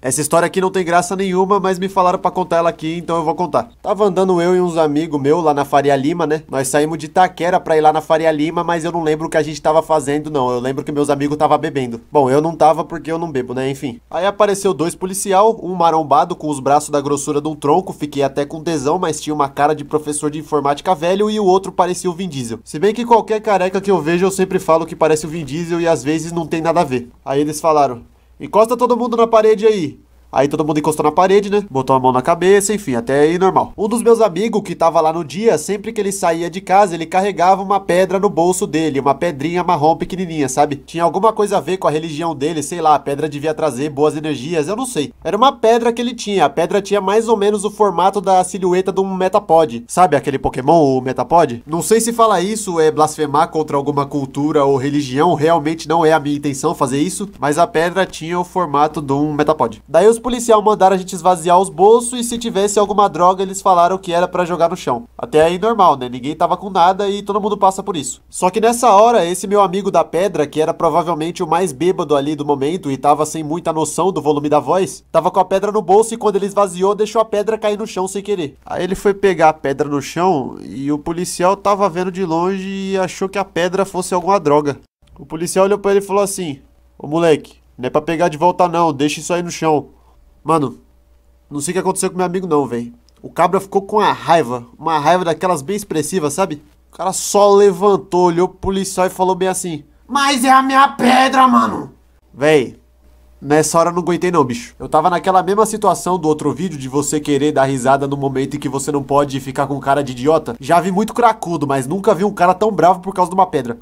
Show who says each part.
Speaker 1: Essa história aqui não tem graça nenhuma, mas me falaram para contar ela aqui, então eu vou contar. Tava andando eu e uns amigos meu lá na Faria Lima, né? Nós saímos de Itaquera pra ir lá na Faria Lima, mas eu não lembro o que a gente tava fazendo, não. Eu lembro que meus amigos tava bebendo. Bom, eu não tava porque eu não bebo, né? Enfim. Aí apareceu dois policial, um marombado com os braços da grossura de um tronco, fiquei até com tesão, mas tinha uma cara de professor de informática velho e o outro parecia o Vin Diesel. Se bem que qualquer careca que eu vejo eu sempre falo que parece o Vin Diesel e às vezes não tem nada a ver. Aí eles falaram: Encosta todo mundo na parede aí. Aí todo mundo encostou na parede, né? Botou a mão na cabeça, enfim, até aí normal. Um dos meus amigos que tava lá no dia, sempre que ele saía de casa, ele carregava uma pedra no bolso dele, uma pedrinha marrom pequenininha, sabe? Tinha alguma coisa a ver com a religião dele, sei lá, a pedra devia trazer boas energias, eu não sei. Era uma pedra que ele tinha, a pedra tinha mais ou menos o formato da silhueta de um Metapod. Sabe aquele Pokémon, o Metapod? Não sei se falar isso é blasfemar contra alguma cultura ou religião, realmente não é a minha intenção fazer isso, mas a pedra tinha o formato de um Metapod. Daí os os policiais mandaram a gente esvaziar os bolsos e se tivesse alguma droga eles falaram que era para jogar no chão. Até aí normal, né? Ninguém tava com nada e todo mundo passa por isso. Só que nessa hora, esse meu amigo da pedra, que era provavelmente o mais bêbado ali do momento e tava sem muita noção do volume da voz, tava com a pedra no bolso e quando ele esvaziou, deixou a pedra cair no chão sem querer. Aí ele foi pegar a pedra no chão e o policial tava vendo de longe e achou que a pedra fosse alguma droga. O policial olhou para ele e falou assim: Ô moleque, não é pra pegar de volta não, deixa isso aí no chão. Mano, não sei o que aconteceu com meu amigo não, velho. O cabra ficou com a raiva, uma raiva daquelas bem expressivas, sabe? O cara só levantou, olhou pro policial e falou bem assim:
Speaker 2: Mas é a minha pedra, mano!
Speaker 1: Véi, nessa hora eu não aguentei não, bicho. Eu tava naquela mesma situação do outro vídeo de você querer dar risada no momento em que você não pode ficar com cara de idiota. Já vi muito cracudo, mas nunca vi um cara tão bravo por causa de uma pedra.